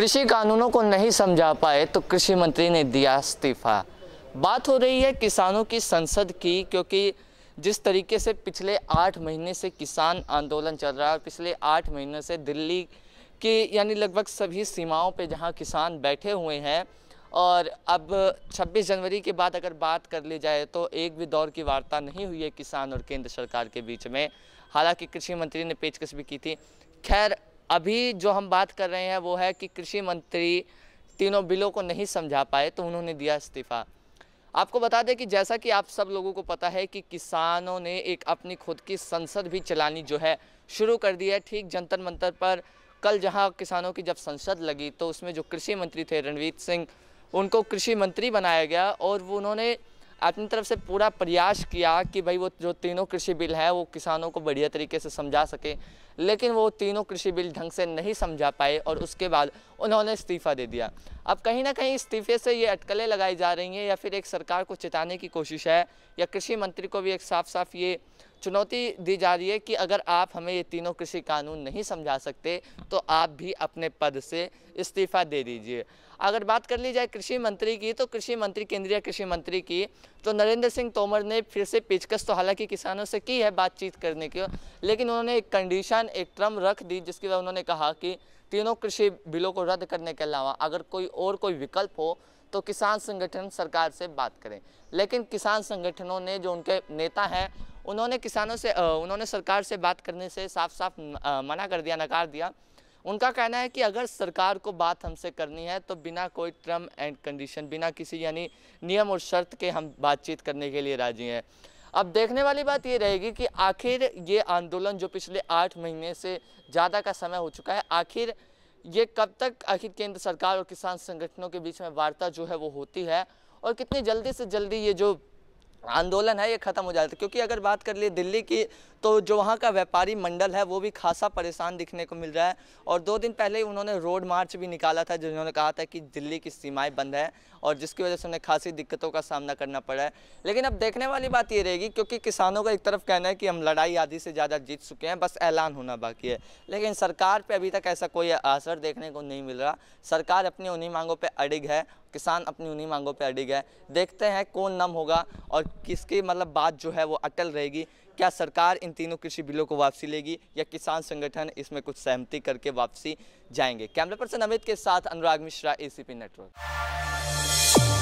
कृषि कानूनों को नहीं समझा पाए तो कृषि मंत्री ने दिया इस्तीफा बात हो रही है किसानों की संसद की क्योंकि जिस तरीके से पिछले आठ महीने से किसान आंदोलन चल रहा है और पिछले आठ महीने से दिल्ली की यानी लगभग सभी सीमाओं पे जहां किसान बैठे हुए हैं और अब 26 जनवरी के बाद अगर बात कर ली जाए तो एक भी दौर की वार्ता नहीं हुई है किसान और केंद्र सरकार के बीच में हालांकि कृषि मंत्री ने पेचकश भी की थी खैर अभी जो हम बात कर रहे हैं वो है कि कृषि मंत्री तीनों बिलों को नहीं समझा पाए तो उन्होंने दिया इस्तीफ़ा आपको बता दें कि जैसा कि आप सब लोगों को पता है कि किसानों ने एक अपनी खुद की संसद भी चलानी जो है शुरू कर दी है ठीक जंतर मंतर पर कल जहां किसानों की जब संसद लगी तो उसमें जो कृषि मंत्री थे रणवीर सिंह उनको कृषि मंत्री बनाया गया और वो उन्होंने अपनी तरफ से पूरा प्रयास किया कि भाई वो जो तीनों कृषि बिल है वो किसानों को बढ़िया तरीके से समझा सके लेकिन वो तीनों कृषि बिल ढंग से नहीं समझा पाए और उसके बाद उन्होंने इस्तीफ़ा दे दिया अब कहीं ना कहीं इस्तीफे से ये अटकलें लगाई जा रही हैं या फिर एक सरकार को चिताने की कोशिश है या कृषि मंत्री को भी एक साफ साफ ये चुनौती दी जा रही है कि अगर आप हमें ये तीनों कृषि कानून नहीं समझा सकते तो आप भी अपने पद से इस्तीफा दे दीजिए अगर बात कर ली जाए कृषि मंत्री की तो कृषि मंत्री केंद्रीय कृषि मंत्री की तो नरेंद्र सिंह तोमर ने फिर से पेचकश तो हालांकि किसानों से की है बातचीत करने की लेकिन उन्होंने एक कंडीशन एक ट्रम रख दी जिसकी वजह उन्होंने कहा कि तीनों कृषि बिलों को रद्द करने के अलावा अगर कोई और कोई विकल्प हो तो किसान संगठन सरकार से बात करें लेकिन किसान संगठनों ने जो उनके नेता हैं उन्होंने किसानों से उन्होंने सरकार से बात करने से साफ साफ मना कर दिया नकार दिया उनका कहना है कि अगर सरकार को बात हमसे करनी है तो बिना कोई टर्म एंड कंडीशन बिना किसी यानी नियम और शर्त के हम बातचीत करने के लिए राजी हैं अब देखने वाली बात ये रहेगी कि आखिर ये आंदोलन जो पिछले आठ महीने से ज़्यादा का समय हो चुका है आखिर ये कब तक आखिर केंद्र सरकार और किसान संगठनों के बीच में वार्ता जो है वो होती है और कितनी जल्दी से जल्दी ये जो आंदोलन है ये ख़त्म हो जाता है क्योंकि अगर बात कर लिए दिल्ली की तो जो वहाँ का व्यापारी मंडल है वो भी खासा परेशान दिखने को मिल रहा है और दो दिन पहले ही उन्होंने रोड मार्च भी निकाला था जिन्होंने कहा था कि दिल्ली की सीमाएँ बंद है और जिसकी वजह से उन्हें खासी दिक्कतों का सामना करना पड़ा है लेकिन अब देखने वाली बात ये रहेगी क्योंकि किसानों का एक तरफ कहना है कि हम लड़ाई आदि से ज़्यादा जीत चुके हैं बस ऐलान होना बाकी है लेकिन सरकार पर अभी तक ऐसा कोई असर देखने को नहीं मिल रहा सरकार अपनी उन्हीं मांगों पर अड़िग है किसान अपनी उन्हीं मांगों पर अड़िग है देखते हैं कौन नम होगा और किसकी मतलब बात जो है वो अटल रहेगी क्या सरकार इन तीनों कृषि बिलों को वापसी लेगी या किसान संगठन इसमें कुछ सहमति करके वापसी जाएंगे कैमरा पर्सन अमित के साथ अनुराग मिश्रा एसीपी नेटवर्क